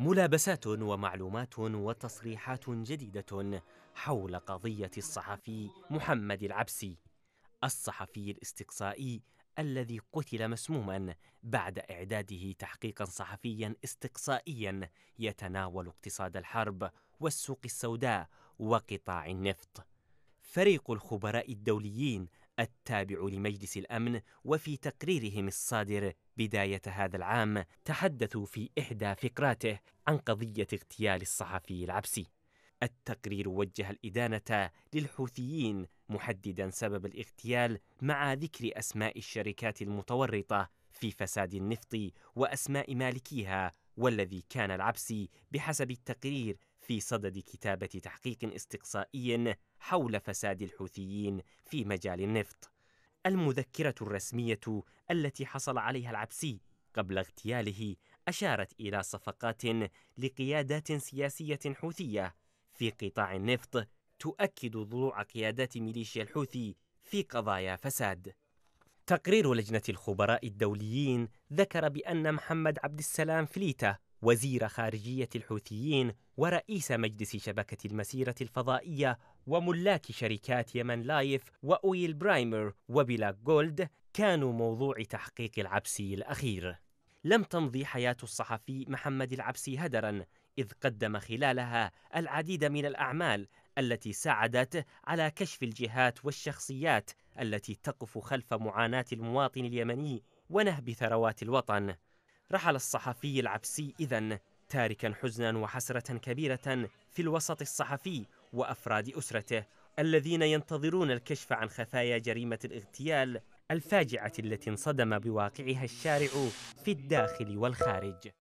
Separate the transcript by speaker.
Speaker 1: ملابسات ومعلومات وتصريحات جديدة حول قضية الصحفي محمد العبسي الصحفي الاستقصائي الذي قتل مسموما بعد إعداده تحقيقا صحفيا استقصائيا يتناول اقتصاد الحرب والسوق السوداء وقطاع النفط فريق الخبراء الدوليين التابع لمجلس الامن وفي تقريرهم الصادر بدايه هذا العام تحدثوا في احدى فقراته عن قضيه اغتيال الصحفي العبسي التقرير وجه الادانه للحوثيين محددا سبب الاغتيال مع ذكر اسماء الشركات المتورطه في فساد النفط واسماء مالكيها والذي كان العبسي بحسب التقرير في صدد كتابة تحقيق استقصائي حول فساد الحوثيين في مجال النفط. المذكرة الرسمية التي حصل عليها العبسي قبل اغتياله أشارت إلى صفقات لقيادات سياسية حوثية في قطاع النفط تؤكد ضلوع قيادات ميليشيا الحوثي في قضايا فساد. تقرير لجنة الخبراء الدوليين ذكر بأن محمد عبد السلام فليتة وزير خارجية الحوثيين ورئيس مجلس شبكة المسيرة الفضائية وملاك شركات يمن لايف وأويل برايمر وبلاك جولد كانوا موضوع تحقيق العبسي الأخير لم تمضي حياة الصحفي محمد العبسي هدرا إذ قدم خلالها العديد من الأعمال التي ساعدت على كشف الجهات والشخصيات التي تقف خلف معاناة المواطن اليمني ونهب ثروات الوطن رحل الصحفي العبسي إذا تاركا حزنا وحسرة كبيرة في الوسط الصحفي وأفراد أسرته الذين ينتظرون الكشف عن خفايا جريمة الاغتيال الفاجعة التي انصدم بواقعها الشارع في الداخل والخارج